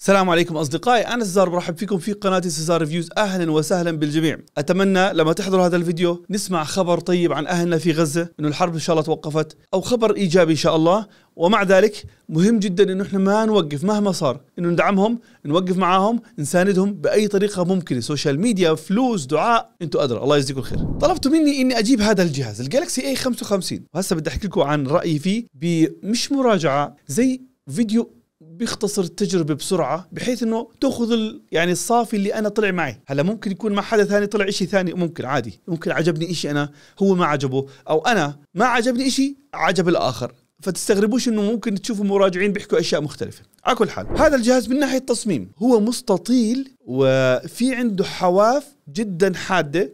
السلام عليكم اصدقائي انا سزار برحب فيكم في قناه سزار ريفيوز اهلا وسهلا بالجميع اتمنى لما تحضروا هذا الفيديو نسمع خبر طيب عن اهلنا في غزه انه الحرب ان شاء الله توقفت او خبر ايجابي ان شاء الله ومع ذلك مهم جدا انه احنا ما نوقف مهما صار انه ندعمهم نوقف معاهم نساندهم باي طريقه ممكنه سوشيال ميديا فلوس دعاء انتم ادرى الله يجزيكم الخير طلبتوا مني اني اجيب هذا الجهاز الجالكسي اي 55 وهسه بدي احكي لكم عن رايي فيه بمش مراجعه زي فيديو بيختصر التجربه بسرعه بحيث انه تاخذ ال... يعني الصافي اللي انا طلع معي هلا ممكن يكون مع حدا ثاني طلع شيء ثاني ممكن عادي ممكن عجبني شيء انا هو ما عجبه او انا ما عجبني شيء عجب الاخر فتستغربوش انه ممكن تشوفوا مراجعين بيحكوا اشياء مختلفه على كل حال هذا الجهاز من ناحيه التصميم هو مستطيل وفي عنده حواف جدا حاده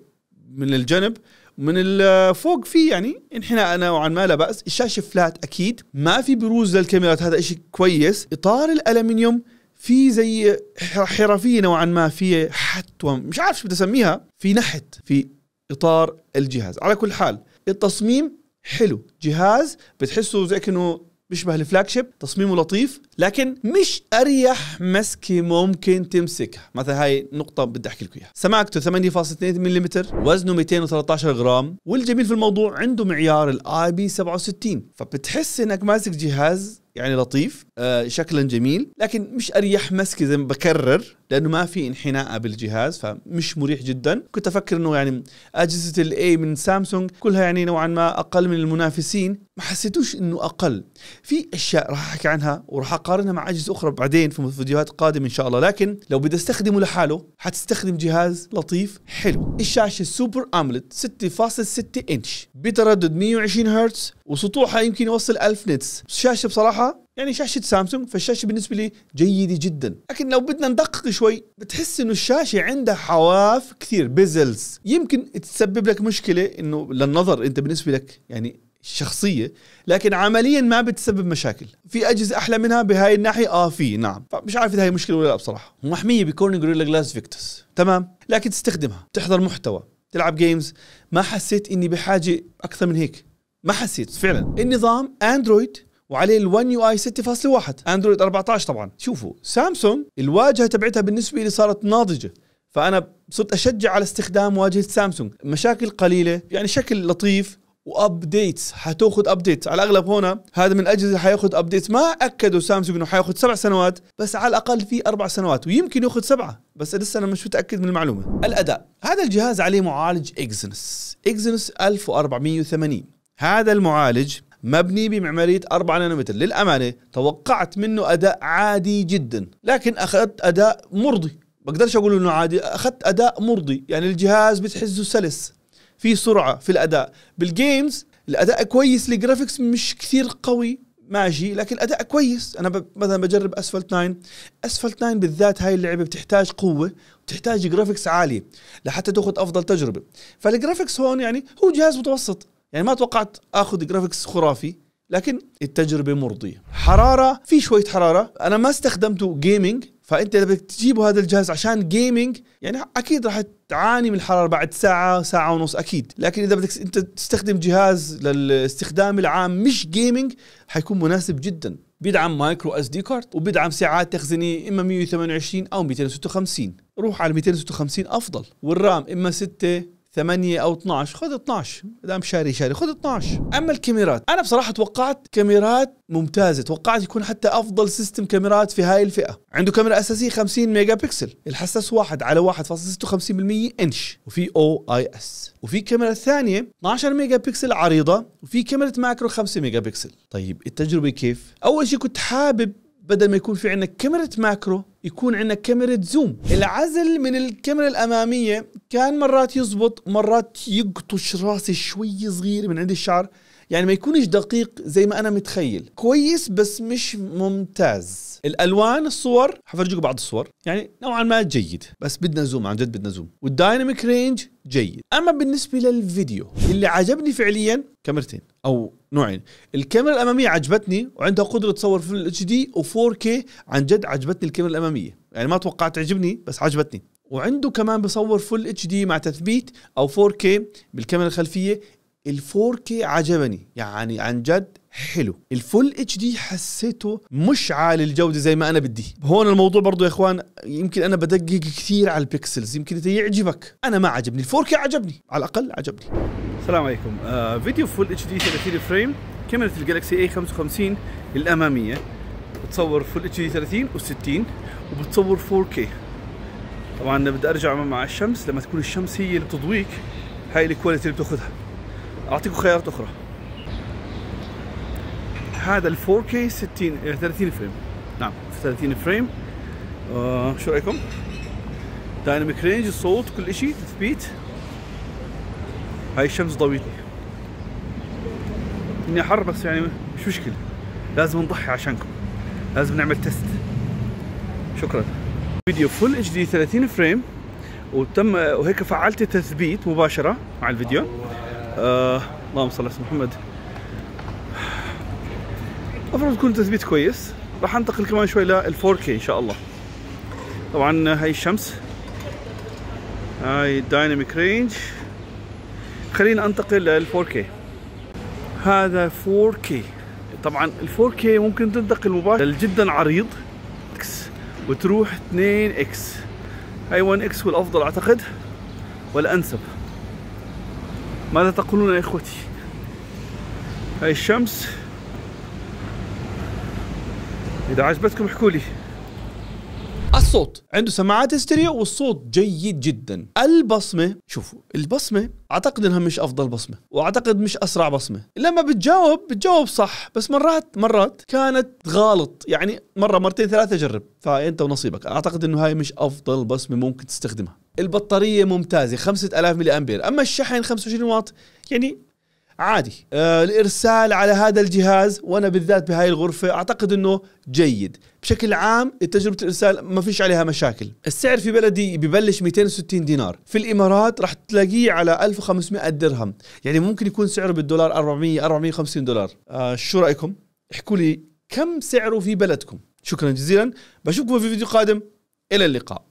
من الجنب من الفوق آه، في يعني انحناء نوعا ما لا باس الشاشه فلات اكيد ما في بروز للكاميرات هذا شيء كويس اطار الالمنيوم في زي حرفيه نوعا ما في حتوه مش عارف شو بدي اسميها في نحت في اطار الجهاز على كل حال التصميم حلو جهاز بتحسه زي كانه بيشبه الفلاج شيب تصميمه لطيف لكن مش اريح مسكه ممكن تمسكها مثلا هاي نقطه بدي احكي لكم اياها سماكته 8.2 ملم وزنه 213 غرام والجميل في الموضوع عنده معيار الاي بي 67 فبتحس انك ماسك جهاز يعني لطيف آه، شكلا جميل لكن مش اريح مسك زي ما بكرر لانه ما في انحناء بالجهاز فمش مريح جدا كنت افكر انه يعني اجهزه الاي من سامسونج كلها يعني نوعا ما اقل من المنافسين ما حسيتوش انه اقل في اشياء راح احكي عنها وراح اقارنها مع اجهزه اخرى بعدين في فيديوهات قادمه ان شاء الله لكن لو بدي استخدمه لحاله حتستخدم جهاز لطيف حلو الشاشه سوبر املت 6.6 انش بتردد 120 هرتز وسطوحها يمكن يوصل 1000 نتس الشاشه بصراحه يعني شاشه سامسونج فالشاشه بالنسبه لي جيده جدا لكن لو بدنا ندقق شوي بتحس انه الشاشه عندها حواف كثير بيزلز يمكن تسبب لك مشكله انه للنظر انت بالنسبه لك يعني شخصيه لكن عمليا ما بتسبب مشاكل في اجهزه احلى منها بهاي الناحيه اه في نعم فمش عارف اذا هي مشكله ولا لا بصراحه محميه بكون غوريلا جلاس فيكتس تمام لكن تستخدمها تحضر محتوى تلعب جيمز ما حسيت اني بحاجه اكثر من هيك ما حسيت فعلا النظام اندرويد وعليه ال1 يو اي 6.1 اندرويد 14 طبعا شوفوا سامسونج الواجهه تبعتها بالنسبه لي صارت ناضجه فانا صرت اشجع على استخدام واجهه سامسونج مشاكل قليله يعني شكل لطيف وابديتس حتاخذ ابديت على الاغلب هنا هذا من اجهزه حياخذ ابديت ما اكدوا سامسونج انه حياخذ سبع سنوات بس على الاقل في اربع سنوات ويمكن ياخذ سبعه بس لسه انا مش متاكد من المعلومه الاداء هذا الجهاز عليه معالج اكزنس اكزنس 1480 هذا المعالج مبني بمعماريه 4 نانومتر للامانه توقعت منه اداء عادي جدا لكن اخذت اداء مرضي بقدرش اقول انه عادي اخذت اداء مرضي يعني الجهاز بتحسه سلس في سرعه في الاداء بالجيمز الاداء كويس الجرافيكس مش كثير قوي ماشي لكن اداء كويس انا مثلا بجرب اسفلت 9 اسفلت 9 بالذات هاي اللعبه بتحتاج قوه وبتحتاج جرافيكس عاليه لحتى تاخذ افضل تجربه فالجرافيكس هون يعني هو جهاز متوسط يعني ما توقعت اخذ جرافيكس خرافي لكن التجربه مرضيه حراره في شويه حراره انا ما استخدمته جيمنج فانت اذا بدك تجيبوا هذا الجهاز عشان جيمنج يعني اكيد راح تعاني من الحراره بعد ساعه ساعه ونص اكيد لكن اذا بدك انت تستخدم جهاز للاستخدام العام مش جيمنج حيكون مناسب جدا بيدعم مايكرو اس دي كارت وبيدعم ساعات تخزينيه اما 128 او 256 روح على 256 افضل والرام اما 6 8 او 12 خذ 12 دام شاري شاري خذ 12 اما الكاميرات انا بصراحه توقعت كاميرات ممتازه توقعت يكون حتى افضل سيستم كاميرات في هاي الفئه عنده كاميرا اساسيه 50 ميجا بكسل الحساس واحد على 1.56% انش وفي او اي اس وفي كاميرا ثانيه 12 ميجا بكسل عريضه وفي كاميرا ماكرو 5 ميجا بكسل طيب التجربه كيف اول شيء كنت حابب بدل ما يكون في عندك كاميرا ماكرو يكون عندنا كاميرا زوم العزل من الكاميرا الاماميه كان مرات يزبط مرات يقطش راسي شوي صغير من عند الشعر يعني ما يكونش دقيق زي ما انا متخيل كويس بس مش ممتاز الالوان الصور حفرجيكم بعض الصور يعني نوعا ما جيد بس بدنا زوم عن جد بدنا زوم والدايناميك رينج جيد اما بالنسبه للفيديو اللي عجبني فعليا كاميرتين او نوعين الكاميرا الاماميه عجبتني وعندها قدره تصور في الاتش دي و4K عن جد عجبتني الكاميرا الاماميه يعني ما توقعت تعجبني بس عجبتني وعنده كمان بصور فل اتش دي مع تثبيت او 4K بالكاميرا الخلفيه الفور كي عجبني يعني عن جد حلو الفول اتش دي حسيته مش عالي الجوده زي ما انا بدي هون الموضوع برضو يا اخوان يمكن انا بدقق كثير على البكسلز يمكن انت يعجبك انا ما عجبني الفور كي عجبني على الاقل عجبني السلام عليكم آه فيديو فول اتش دي 30 فريم كاميرا الجالكسي اي 55 الاماميه بتصور فول اتش دي 30 و60 وبتصور 4K طبعا بدي ارجع مع الشمس لما تكون الشمس هي اللي بتضويك هاي الكواليتي اللي بتاخذها اعطيكم خيارات اخرى هذا ال 4K 60 30 فريم نعم في 30 فريم آه شو رايكم؟ دايناميك رينج الصوت كل شيء تثبيت هاي الشمس ضويتني اني حر بس يعني مش مشكله لازم نضحي عشانكم لازم نعمل تيست شكرا فيديو فول اتش دي 30 فريم وتم وهيك فعلت تثبيت مباشره مع الفيديو آه، اللهم صل على محمد المفروض يكون تثبيت كويس راح انتقل كمان شوي لل 4K ان شاء الله طبعا هاي الشمس هاي الدايناميك رينج خلينا انتقل لل 4K هذا 4K طبعا ال 4K ممكن تنتقل مباشرة جدا عريض اكس وتروح 2 اكس هاي 1 اكس الافضل اعتقد والانسب ماذا تقولون يا إخوتي هاي الشمس إذا عجبتكم احكوا لي الصوت عنده سماعات استريو والصوت جيد جدا البصمه شوفوا البصمه اعتقد انها مش افضل بصمه واعتقد مش اسرع بصمه لما بتجاوب بتجاوب صح بس مرات مرات كانت غلط يعني مره مرتين ثلاثه جرب فانت ونصيبك اعتقد انه هاي مش افضل بصمه ممكن تستخدمها البطاريه ممتازه 5000 ملي امبير اما الشحن 25 واط يعني عادي آه الارسال على هذا الجهاز وانا بالذات بهاي الغرفه اعتقد انه جيد بشكل عام تجربه الارسال ما فيش عليها مشاكل السعر في بلدي ببلش 260 دينار في الامارات راح تلاقيه على 1500 درهم يعني ممكن يكون سعره بالدولار 400 450 دولار آه شو رايكم احكوا لي كم سعره في بلدكم شكرا جزيلا بشوفكم في فيديو قادم الى اللقاء